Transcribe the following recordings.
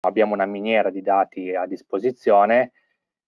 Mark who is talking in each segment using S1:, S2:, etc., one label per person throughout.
S1: abbiamo una miniera di dati a disposizione,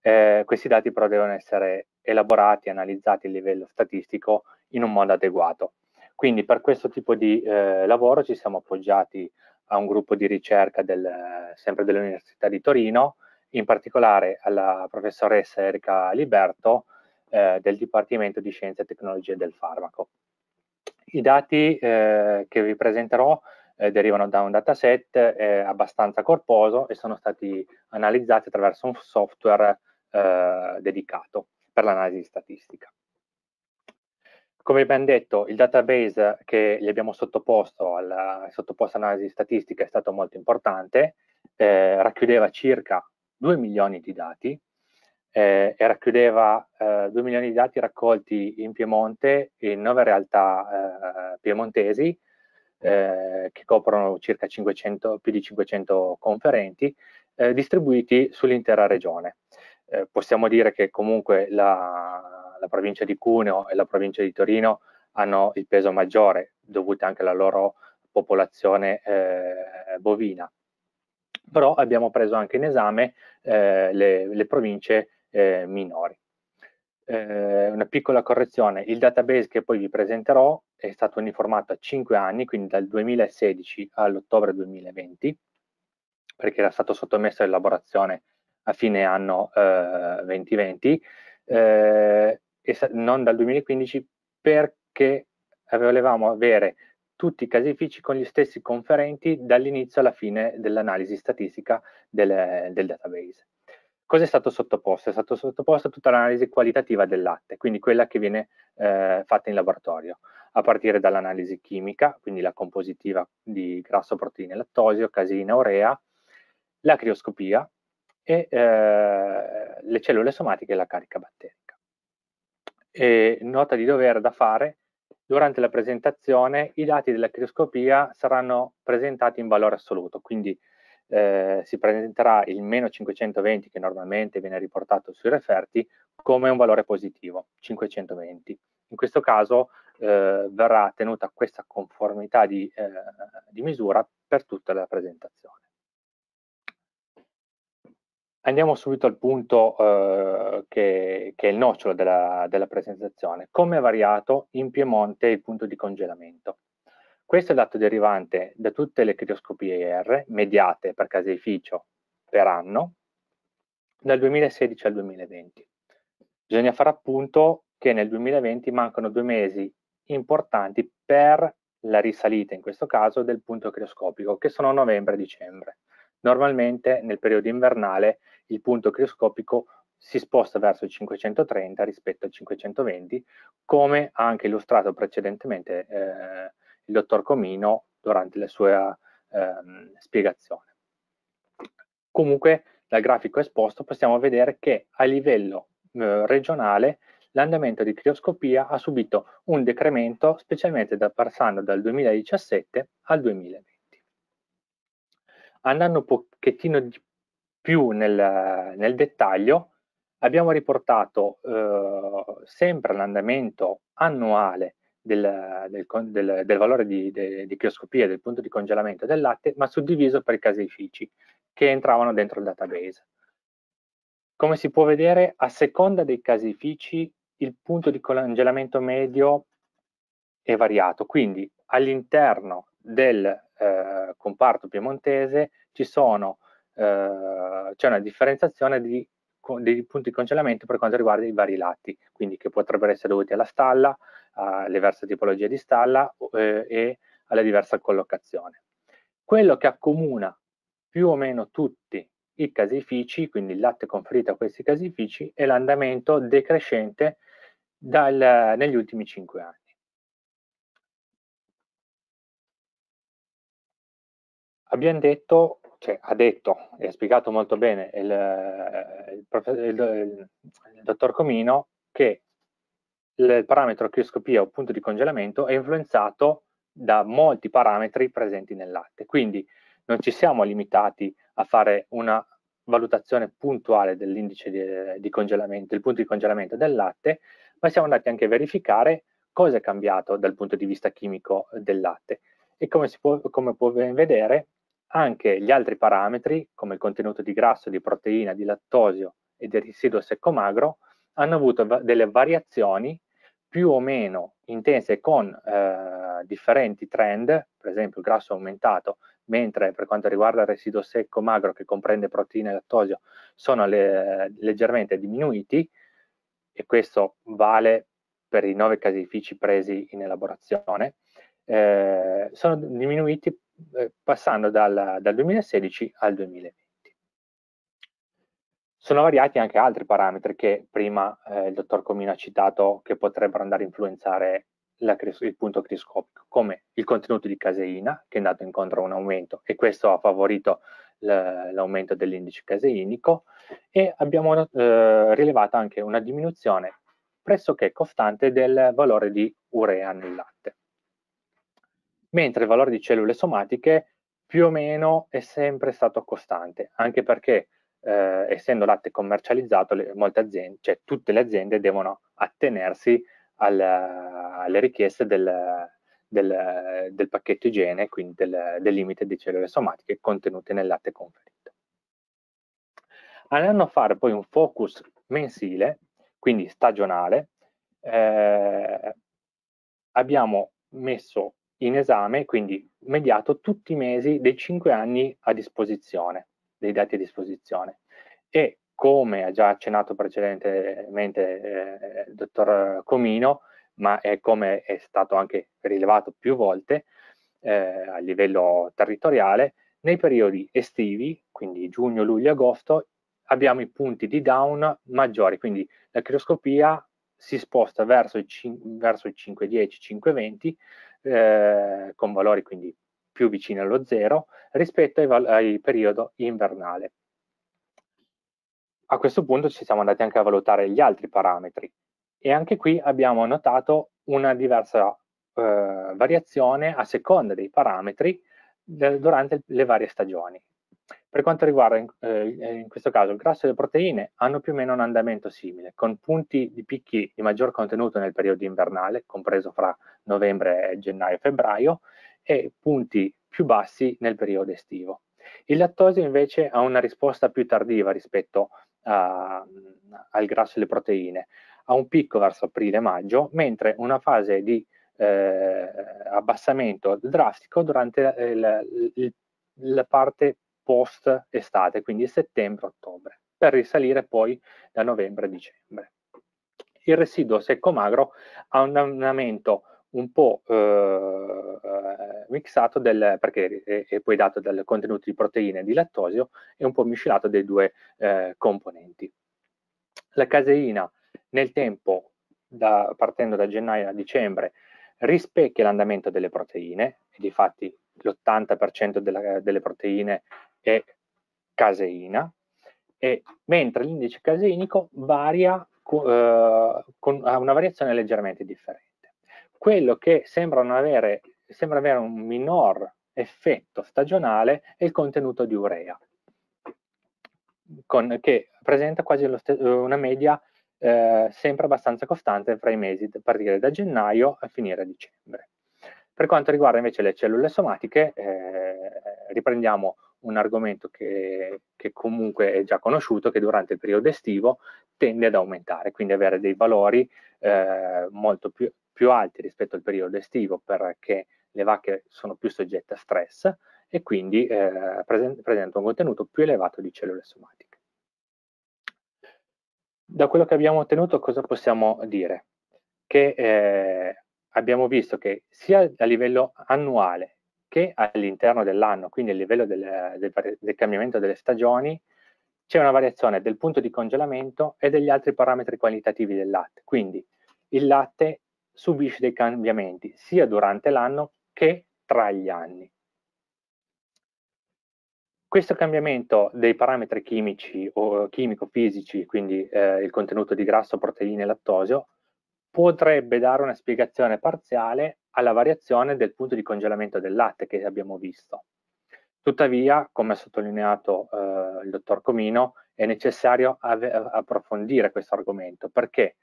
S1: eh, questi dati però devono essere elaborati, analizzati a livello statistico in un modo adeguato. Quindi per questo tipo di eh, lavoro ci siamo appoggiati a un gruppo di ricerca del, sempre dell'Università di Torino, in particolare alla professoressa Erika Liberto eh, del Dipartimento di Scienze e Tecnologie del Farmaco. I dati eh, che vi presenterò eh, derivano da un dataset eh, abbastanza corposo e sono stati analizzati attraverso un software eh, dedicato per l'analisi statistica. Come ben detto, il database che gli abbiamo sottoposto, all'analisi statistica è stato molto importante, eh, racchiudeva circa 2 milioni di dati eh, e racchiudeva 2 eh, milioni di dati raccolti in Piemonte in 9 realtà piemontesi, eh, che coprono circa 500, più di 500 conferenti, eh, distribuiti sull'intera regione. Eh, possiamo dire che comunque la, la, provincia di Cuneo e la provincia di Torino hanno il peso maggiore, dovuto anche alla loro popolazione eh, bovina. Però abbiamo preso anche in esame eh, le, le, province eh, minori eh, una piccola correzione, il database che poi vi presenterò è stato uniformato a 5 anni, quindi dal 2016 all'ottobre 2020, perché era stato sottomesso a elaborazione a fine anno eh, 2020, eh, e non dal 2015 perché volevamo avere tutti i casifici con gli stessi conferenti dall'inizio alla fine dell'analisi statistica del, del database. Cosa è stato sottoposto? È stato sottoposto a tutta l'analisi qualitativa del latte, quindi quella che viene eh, fatta in laboratorio, a partire dall'analisi chimica, quindi la compositiva di grasso, proteine, lattosio, caseina, urea, la crioscopia e eh, le cellule somatiche e la carica batterica. E nota di dovere da fare, durante la presentazione i dati della crioscopia saranno presentati in valore assoluto, quindi eh, si presenterà il meno 520 che normalmente viene riportato sui referti come un valore positivo, 520. In questo caso eh, verrà tenuta questa conformità di, eh, di, misura per tutta la presentazione. Andiamo subito al punto eh, che, che, è il nocciolo della, della presentazione. Come è variato in Piemonte il punto di congelamento? Questo è il dato derivante da tutte le crioscopie IR mediate per caseificio per anno dal 2016 al 2020. Bisogna fare appunto che nel 2020 mancano due mesi importanti per la risalita, in questo caso, del punto crioscopico, che sono novembre e dicembre. Normalmente nel periodo invernale il punto crioscopico si sposta verso il 530 rispetto al 520, come ha anche illustrato precedentemente eh, il dottor Comino durante la sua ehm, spiegazione. Comunque dal grafico esposto possiamo vedere che a livello eh, regionale l'andamento di crioscopia ha subito un decremento specialmente da, passando dal 2017 al 2020. Andando un pochettino di più nel, nel dettaglio, abbiamo riportato eh, sempre l'andamento annuale del, del, del, del, valore di, de, di crioscopia, del punto di congelamento del latte, ma suddiviso per i caseifici che entravano dentro il database. Come si può vedere, a seconda dei caseifici il punto di congelamento medio è variato, quindi all'interno del eh, comparto piemontese ci sono, eh, c'è una differenziazione di dei punti di congelamento per quanto riguarda i vari lati, quindi che potrebbero essere dovuti alla stalla, alle diverse tipologie di stalla eh, e alla diversa collocazione. Quello che accomuna più o meno tutti i casifici, quindi il latte conferito a questi casifici, è l'andamento decrescente dal, negli ultimi 5 anni. Abbiamo detto cioè, ha detto e ha spiegato molto bene il, eh, il, prof, il, il dottor Comino che il parametro crioscopia o punto di congelamento è influenzato da molti parametri presenti nel latte. Quindi non ci siamo limitati a fare una valutazione puntuale dell'indice di, di congelamento, del punto di congelamento del latte, ma siamo andati anche a verificare cosa è cambiato dal punto di vista chimico del latte. E come, può, come può ben vedere, anche gli altri parametri, come il contenuto di grasso, di proteina, di lattosio e di residuo secco magro, hanno avuto va- delle variazioni più o meno intense con eh, differenti trend, per esempio il grasso è aumentato, mentre per quanto riguarda il residuo secco magro che comprende proteine e lattosio sono le- leggermente diminuiti e questo vale per i nove caseifici presi in elaborazione. Eh, sono diminuiti eh, passando dal, dal 2016 al 2020. Sono variati anche altri parametri che prima eh, il dottor Comino ha citato che potrebbero andare a influenzare la, il punto criscopico, come il contenuto di caseina che è andato incontro a un aumento e questo ha favorito l'aumento dell'indice caseinico e abbiamo eh, rilevato anche una diminuzione pressoché costante del valore di urea nel latte mentre il valore di cellule somatiche più o meno è sempre stato costante, anche perché eh, essendo latte commercializzato, le, aziende, cioè tutte le aziende devono attenersi al, alle richieste del, del, del, pacchetto igiene, quindi del, del limite di cellule somatiche contenute nel latte conferito. Andranno a fare poi un focus mensile, quindi stagionale, eh, abbiamo messo in esame, quindi mediato tutti i mesi dei 5 anni a disposizione, dei dati a disposizione. E come ha già accennato precedentemente eh, il dottor Comino, ma è come è stato anche rilevato più volte eh, a livello territoriale, nei periodi estivi, quindi giugno, luglio, agosto, abbiamo i punti di down maggiori, quindi la crioscopia si sposta verso i, 5, verso i 510, 520 eh, con valori quindi più vicini allo zero rispetto ai, ai periodo invernale. A questo punto ci siamo andati anche a valutare gli altri parametri e anche qui abbiamo notato una diversa eh, variazione a seconda dei parametri eh, durante le varie stagioni. Per quanto riguarda in, eh, in questo caso il grasso e le proteine hanno più o meno un andamento simile, con punti di picchi di maggior contenuto nel periodo invernale, compreso fra novembre, gennaio e febbraio, e punti più bassi nel periodo estivo. Il lattosio invece ha una risposta più tardiva rispetto a, al grasso e le proteine, ha un picco verso aprile-maggio, mentre una fase di eh, abbassamento drastico durante il, il, la parte post estate, quindi settembre-ottobre, per risalire poi da novembre dicembre. Il residuo secco magro ha un andamento un po' eh, mixato del, perché è, è, poi dato dal contenuto di proteine e di lattosio e un po' miscelato dei due eh, componenti. La caseina nel tempo, da, partendo da gennaio a dicembre, rispecchia l'andamento delle proteine, e di fatti l'80% della, delle proteine è caseina, e, mentre l'indice caseinico varia eh, con, ha una variazione leggermente differente. Quello che sembra avere, sembra avere un minor effetto stagionale è il contenuto di urea, con, che presenta quasi una media eh, sempre abbastanza costante fra i mesi, a partire da gennaio a finire a dicembre. Per quanto riguarda invece le cellule somatiche, eh, riprendiamo un argomento che, che, comunque è già conosciuto, che durante il periodo estivo tende ad aumentare, quindi avere dei valori eh, molto più, più, alti rispetto al periodo estivo perché le vacche sono più soggette a stress e quindi eh, present presenta un contenuto più elevato di cellule somatiche. Da quello che abbiamo ottenuto cosa possiamo dire? Che eh, abbiamo visto che sia a livello annuale che all'interno dell'anno, quindi a livello del, del, del cambiamento delle stagioni, c'è una variazione del punto di congelamento e degli altri parametri qualitativi del latte. Quindi il latte subisce dei cambiamenti sia durante l'anno che tra gli anni. Questo cambiamento dei parametri chimici o chimico-fisici, quindi eh, il contenuto di grasso, proteine e lattosio, potrebbe dare una spiegazione parziale alla variazione del punto di congelamento del latte che abbiamo visto. Tuttavia, come ha sottolineato eh, il dottor Comino, è necessario approfondire questo argomento perché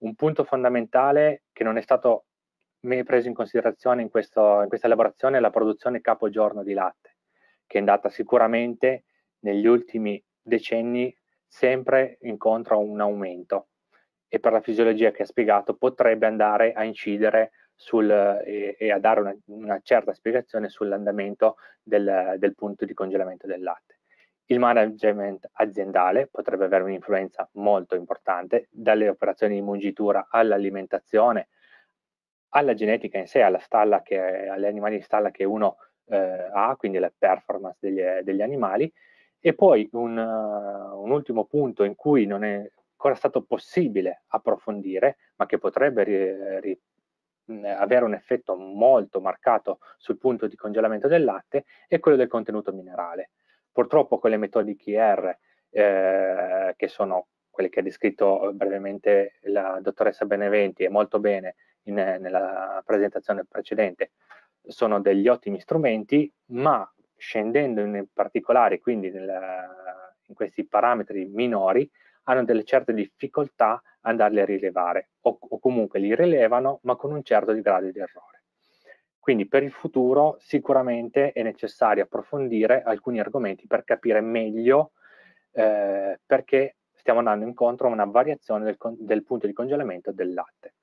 S1: un punto fondamentale che non è stato mai preso in considerazione in, questo, in questa elaborazione è la produzione capogiorno di latte, che è andata sicuramente negli ultimi decenni sempre incontro a un aumento e per la fisiologia che ha spiegato potrebbe andare a incidere sul, e, e, a dare una, una certa spiegazione sull'andamento del, del punto di congelamento del latte. Il management aziendale potrebbe avere un'influenza molto importante, dalle operazioni di mungitura all'alimentazione, alla genetica in sé, alla stalla che, agli animali di stalla che uno eh, ha, quindi la performance degli, degli animali. E poi un, uh, un, ultimo punto in cui non è cosa è stato possibile approfondire, ma che potrebbe ri, ri, avere un effetto molto marcato sul punto di congelamento del latte, è quello del contenuto minerale. Purtroppo con le metodiche IR, eh, che sono quelle che ha descritto brevemente la dottoressa Beneventi e molto bene in, nella presentazione precedente, sono degli ottimi strumenti, ma scendendo in particolare, quindi nel, in questi parametri minori, hanno delle certe difficoltà a andarli a rilevare o, o comunque li rilevano ma con un certo grado di errore. Quindi per il futuro sicuramente è necessario approfondire alcuni argomenti per capire meglio eh, perché stiamo andando incontro a una variazione del, del punto di congelamento del latte.